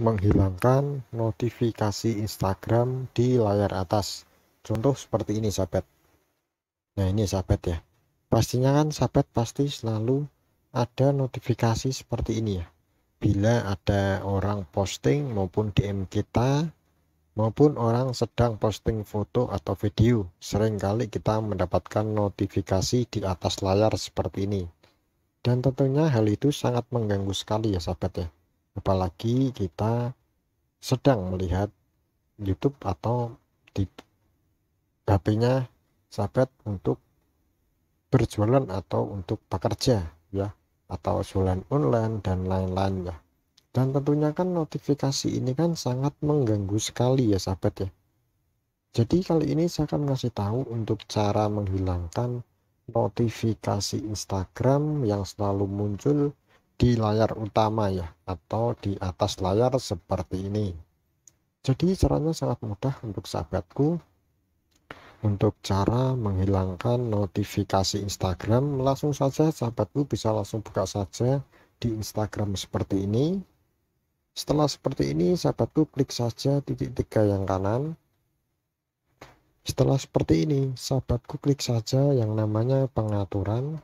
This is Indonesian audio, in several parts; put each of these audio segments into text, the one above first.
menghilangkan notifikasi Instagram di layar atas. Contoh seperti ini sahabat. Nah ini sahabat ya. Pastinya kan sahabat pasti selalu ada notifikasi seperti ini ya. Bila ada orang posting maupun DM kita maupun orang sedang posting foto atau video. Seringkali kita mendapatkan notifikasi di atas layar seperti ini. Dan tentunya hal itu sangat mengganggu sekali ya sahabat ya apalagi kita sedang melihat YouTube atau di HP-nya sahabat untuk berjualan atau untuk bekerja ya atau jualan online dan lain-lain ya dan tentunya kan notifikasi ini kan sangat mengganggu sekali ya sahabat ya jadi kali ini saya akan ngasih tahu untuk cara menghilangkan notifikasi Instagram yang selalu muncul di layar utama ya atau di atas layar seperti ini jadi caranya sangat mudah untuk sahabatku untuk cara menghilangkan notifikasi Instagram langsung saja sahabatku bisa langsung buka saja di Instagram seperti ini setelah seperti ini sahabatku klik saja titik tiga yang kanan setelah seperti ini sahabatku klik saja yang namanya pengaturan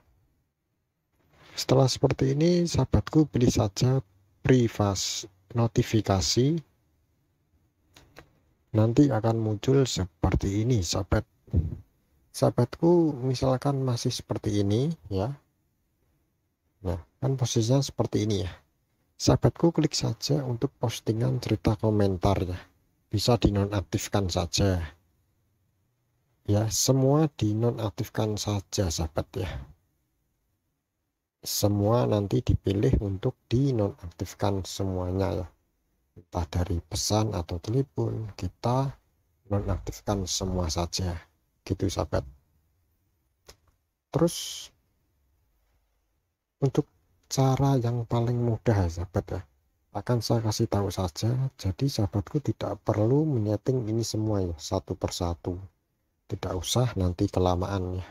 setelah seperti ini, sahabatku pilih saja privas notifikasi. Nanti akan muncul seperti ini, sahabat. Sahabatku misalkan masih seperti ini ya. Nah, kan posisinya seperti ini ya. Sahabatku klik saja untuk postingan cerita komentar ya. Bisa dinonaktifkan saja. Ya, semua dinonaktifkan saja sahabat ya semua nanti dipilih untuk dinonaktifkan semuanya ya entah dari pesan atau telepon kita nonaktifkan semua saja gitu sahabat terus untuk cara yang paling mudah ya sahabat ya akan saya kasih tahu saja jadi sahabatku tidak perlu menyeting ini semua ya satu persatu tidak usah nanti kelamaan ya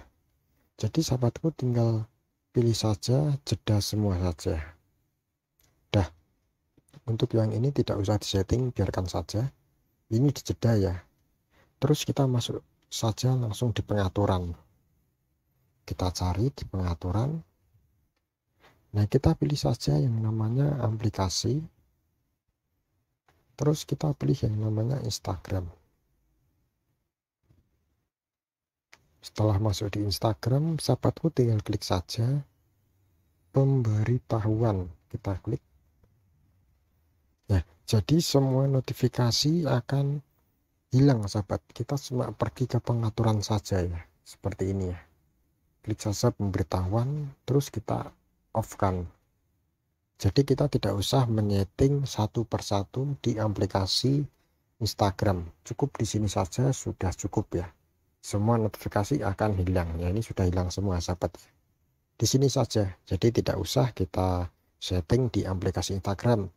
jadi sahabatku tinggal pilih saja, jeda semua saja. Dah. Untuk yang ini tidak usah disetting, biarkan saja. Ini dijeda ya. Terus kita masuk saja langsung di pengaturan. Kita cari di pengaturan. Nah, kita pilih saja yang namanya aplikasi. Terus kita pilih yang namanya Instagram. Setelah masuk di Instagram, sahabatku tinggal klik saja pemberitahuan. Kita klik. Nah, jadi semua notifikasi akan hilang sahabat. Kita cuma pergi ke pengaturan saja ya. Seperti ini ya. Klik saja pemberitahuan, terus kita off kan. Jadi kita tidak usah menyeting satu persatu di aplikasi Instagram. Cukup di sini saja sudah cukup ya semua notifikasi akan hilang ya ini sudah hilang semua sahabat di sini saja jadi tidak usah kita setting di aplikasi Instagram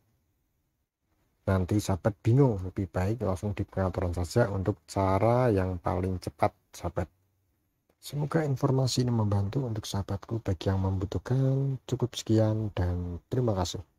nanti sahabat bingung lebih baik langsung di pengaturan saja untuk cara yang paling cepat sahabat semoga informasi ini membantu untuk sahabatku bagi yang membutuhkan cukup sekian dan terima kasih